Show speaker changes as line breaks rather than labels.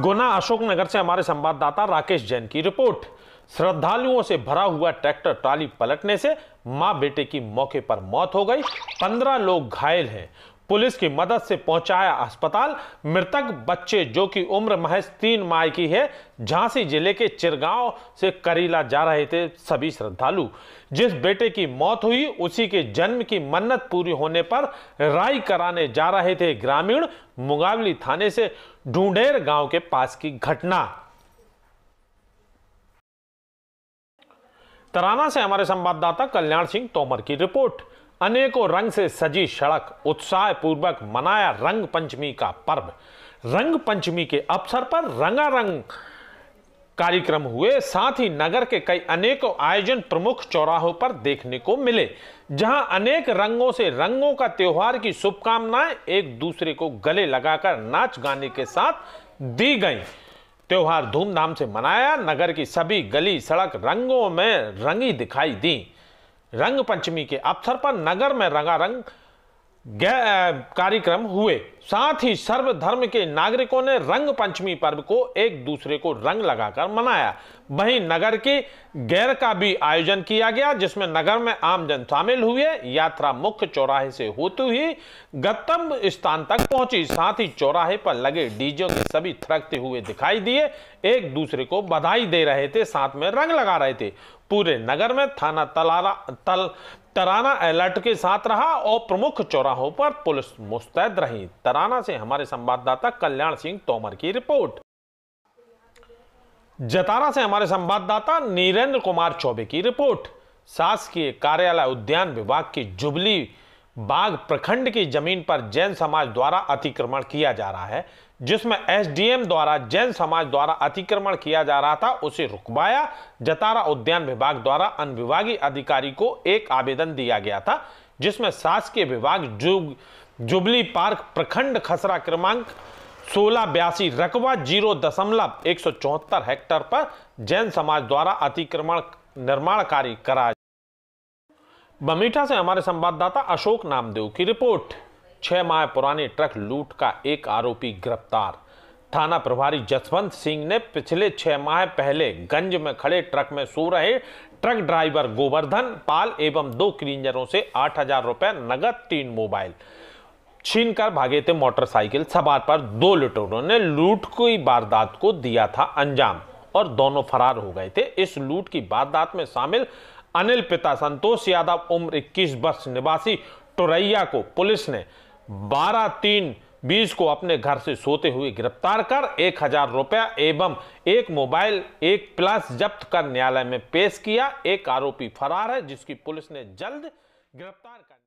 गुना अशोकनगर से हमारे संवाददाता राकेश जैन की रिपोर्ट श्रद्धालुओं से भरा हुआ ट्रैक्टर ट्राली पलटने से मां बेटे की मौके पर मौत हो गई पंद्रह लोग घायल हैं पुलिस की मदद से पहुंचाया अस्पताल मृतक बच्चे जो कि उम्र महज तीन माह की है झांसी जिले के चिरगांव से करीला जा रहे थे सभी श्रद्धालु जिस बेटे की मौत हुई उसी के जन्म की मन्नत पूरी होने पर राय कराने जा रहे थे ग्रामीण मुगावली थाने से ढूंढेर गांव के पास की घटना तराना से हमारे संवाददाता कल्याण सिंह तोमर की रिपोर्ट अनेकों रंग से सजी सड़क उत्साह पूर्वक मनाया रंग पंचमी का पर्व रंग पंचमी के अवसर पर रंगारंग कार्यक्रम हुए साथ ही नगर के कई अनेकों आयोजन प्रमुख चौराहों पर देखने को मिले जहां अनेक रंगों से रंगों का त्योहार की शुभकामनाएं एक दूसरे को गले लगाकर नाच गाने के साथ दी गई त्योहार धूमधाम से मनाया नगर की सभी गली सड़क रंगों में रंगी दिखाई दी रंग पंचमी के अवसर पर नगर में रंगारंग कार्यक्रम हुए साथ ही सर्वधर्म के नागरिकों ने रंग पंचमी पर्व को एक दूसरे को रंग लगाकर मनाया वहीं नगर की गैर का भी आयोजन किया गया जिसमें नगर में आमजन शामिल हुए यात्रा मुख्य चौराहे से होती हुई गतम स्थान तक पहुंची साथ ही चौराहे पर लगे डीजे के सभी थरकते हुए दिखाई दिए एक दूसरे को बधाई दे रहे थे साथ में रंग लगा रहे थे पूरे नगर में थाना तलारा तल तराना अलर्ट के साथ रहा और प्रमुख चौराहों पर पुलिस मुस्तैद रही तराना से हमारे संवाददाता कल्याण सिंह तोमर की रिपोर्ट जतारा से हमारे संवाददाता नीरेंद्र कुमार चौबे की रिपोर्ट शासकीय कार्यालय उद्यान विभाग की जुबली बाग प्रखंड की जमीन पर जैन समाज द्वारा अतिक्रमण किया जा रहा है जिसमें एसडीएम द्वारा जैन समाज द्वारा अतिक्रमण किया जा रहा था उसे रुकवाया जतारा उद्यान विभाग द्वारा अनुविभागीय अधिकारी को एक आवेदन दिया गया था जिसमें शासकीय विभाग जुबली पार्क प्रखंड खसरा क्रमांक सोलह बयासी रकबा जीरो दशमलव एक सौ चौहत्तर हेक्टर पर जैन समाज द्वारा अतिक्रमण निर्माण कार्य करा बमीठा से हमारे संवाददाता अशोक नामदेव की रिपोर्ट छह माह पुराने ट्रक लूट का एक आरोपी गिरफ्तार थाना प्रभारी जसवंत सिंह ने पिछले छह माह पहले गंज में खड़े ट्रक में सो रहे ट्रक ड्राइवर गोवर्धन पाल एवं दो क्लीनरों से आठ हजार रुपए नगद तीन मोबाइल छीन कर भागे थे मोटरसाइकिल सवार पर दो लुटेरों ने लूट की वारदात को दिया था अंजाम और दोनों फरार हो गए थे इस लूट की वारदात में शामिल अनिल पिता संतोष यादव उम्र 21 वर्ष निवासी टोरैया को पुलिस ने 12 तीन बीस को अपने घर से सोते हुए गिरफ्तार कर एक हजार रुपया एवं एक मोबाइल एक प्लस जब्त कर न्यायालय में पेश किया एक आरोपी फरार है जिसकी पुलिस ने जल्द गिरफ्तार कर